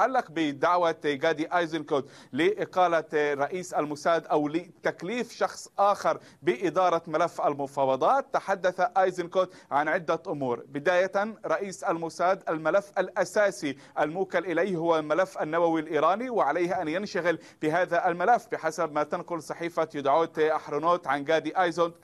يتعلق بدعوة جادي ايزنكوت لإقالة رئيس الموساد أو لتكليف شخص آخر بإدارة ملف المفاوضات تحدث ايزنكوت عن عدة أمور بداية رئيس الموساد الملف الأساسي الموكل إليه هو الملف النووي الإيراني وعليه أن ينشغل بهذا الملف بحسب ما تنقل صحيفة يدعوت أحرنوت عن جادي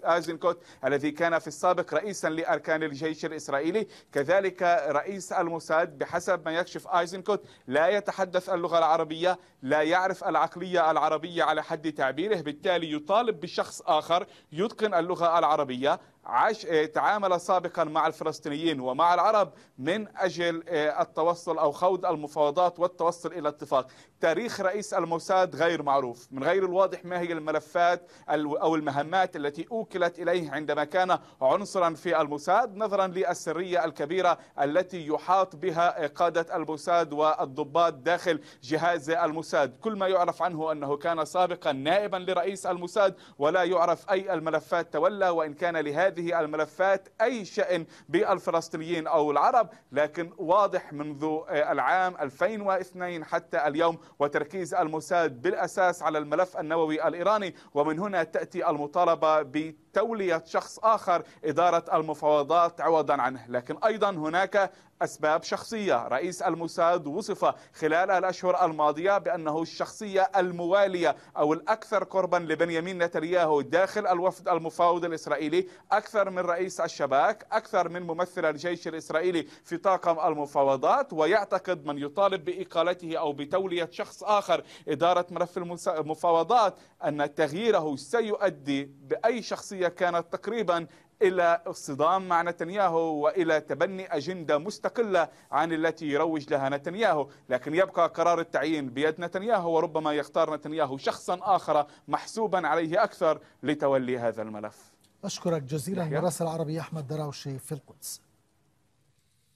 ايزنكوت الذي كان في السابق رئيسا لأركان الجيش الإسرائيلي كذلك رئيس الموساد بحسب ما يكشف ايزنكوت لا لا يتحدث اللغة العربية لا يعرف العقلية العربية على حد تعبيره بالتالي يطالب بشخص آخر يتقن اللغة العربية عاش آه، تعامل سابقا مع الفلسطينيين ومع العرب من أجل آه، التوصل أو خوض المفاوضات والتوصل إلى اتفاق تاريخ رئيس الموساد غير معروف من غير الواضح ما هي الملفات أو المهمات التي أوكلت إليه عندما كان عنصرا في الموساد نظرا للسرية الكبيرة التي يحاط بها آه، قادة الموساد والضباط ضباط داخل جهاز الموساد كل ما يعرف عنه أنه كان سابقا نائبا لرئيس الموساد ولا يعرف أي الملفات تولى وإن كان لهذه الملفات أي شأن بالفلسطينيين أو العرب لكن واضح منذ آه، العام 2002 حتى اليوم وتركيز الموساد بالأساس على الملف النووي الإيراني ومن هنا تأتي المطالبة ب تولية شخص آخر إدارة المفاوضات عوضا عنه لكن أيضا هناك أسباب شخصية رئيس الموساد وصف خلال الأشهر الماضية بأنه الشخصية الموالية أو الأكثر قربا لبنيامين نتنياهو داخل الوفد المفاوض الإسرائيلي أكثر من رئيس الشباك أكثر من ممثل الجيش الإسرائيلي في طاقم المفاوضات ويعتقد من يطالب بإقالته أو بتولية شخص آخر إدارة ملف المفاوضات أن تغييره سيؤدي بأي شخصية السورية كانت تقريبا إلى الصدام مع نتنياهو وإلى تبني أجندة مستقلة عن التي يروج لها نتنياهو لكن يبقى قرار التعيين بيد نتنياهو وربما يختار نتنياهو شخصا آخر محسوبا عليه أكثر لتولي هذا الملف أشكرك جزيلا مراسل العربي أحمد دراوشي في القدس